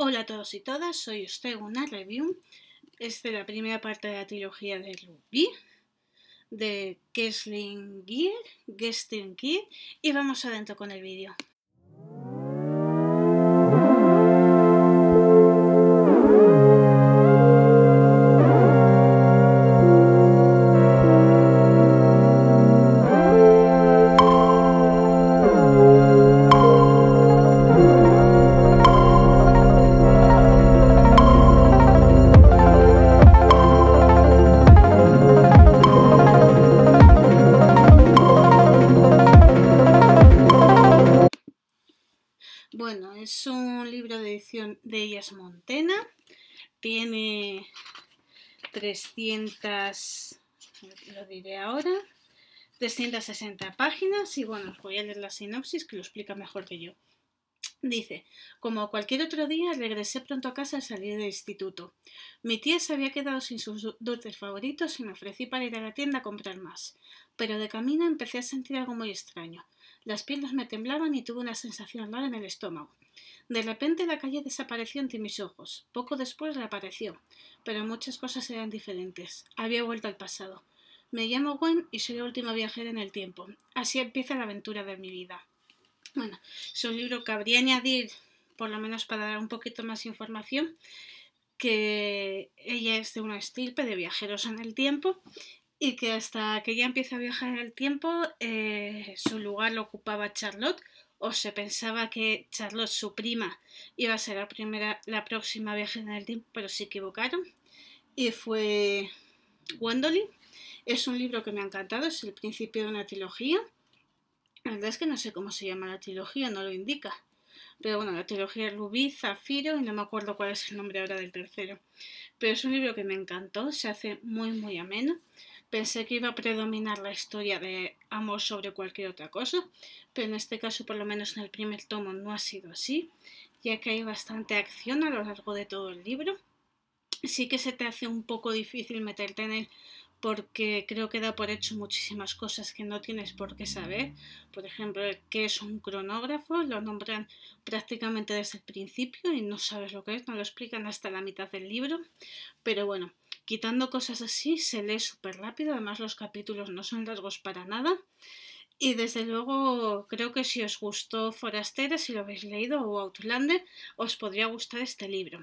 Hola a todos y todas, soy usted una review. Es la primera parte de la trilogía de Ruby, de Kessling Gear, Gear, y vamos adentro con el vídeo. es un libro de edición de Ellas Montena. Tiene 300, lo diré ahora, 360 páginas y bueno, os voy a leer la sinopsis que lo explica mejor que yo. Dice, como cualquier otro día, regresé pronto a casa al salir del instituto. Mi tía se había quedado sin sus dulces favoritos y me ofrecí para ir a la tienda a comprar más. Pero de camino empecé a sentir algo muy extraño. Las piernas me temblaban y tuve una sensación rara en el estómago. De repente la calle desapareció ante mis ojos. Poco después reapareció, pero muchas cosas eran diferentes. Había vuelto al pasado. Me llamo Gwen y soy la última viajera en el tiempo. Así empieza la aventura de mi vida. Bueno, es un libro que habría añadir, por lo menos para dar un poquito más información, que ella es de una estirpe de viajeros en el tiempo y que hasta que ella empieza a viajar en el tiempo, eh, su lugar lo ocupaba Charlotte, o se pensaba que Charlotte, su prima, iba a ser la, primera, la próxima viajera en el tiempo, pero se equivocaron. Y fue Wendolyn. Es un libro que me ha encantado, es el principio de una trilogía. La verdad es que no sé cómo se llama la trilogía, no lo indica. Pero bueno, la trilogía Rubí, Zafiro y no me acuerdo cuál es el nombre ahora del tercero. Pero es un libro que me encantó, se hace muy muy ameno. Pensé que iba a predominar la historia de amor sobre cualquier otra cosa, pero en este caso por lo menos en el primer tomo no ha sido así, ya que hay bastante acción a lo largo de todo el libro sí que se te hace un poco difícil meterte en el porque creo que da por hecho muchísimas cosas que no tienes por qué saber. Por ejemplo, qué es un cronógrafo, lo nombran prácticamente desde el principio y no sabes lo que es, no lo explican hasta la mitad del libro. Pero bueno, quitando cosas así, se lee súper rápido, además los capítulos no son largos para nada. Y desde luego creo que si os gustó Forastera, si lo habéis leído, o Outlander, os podría gustar este libro.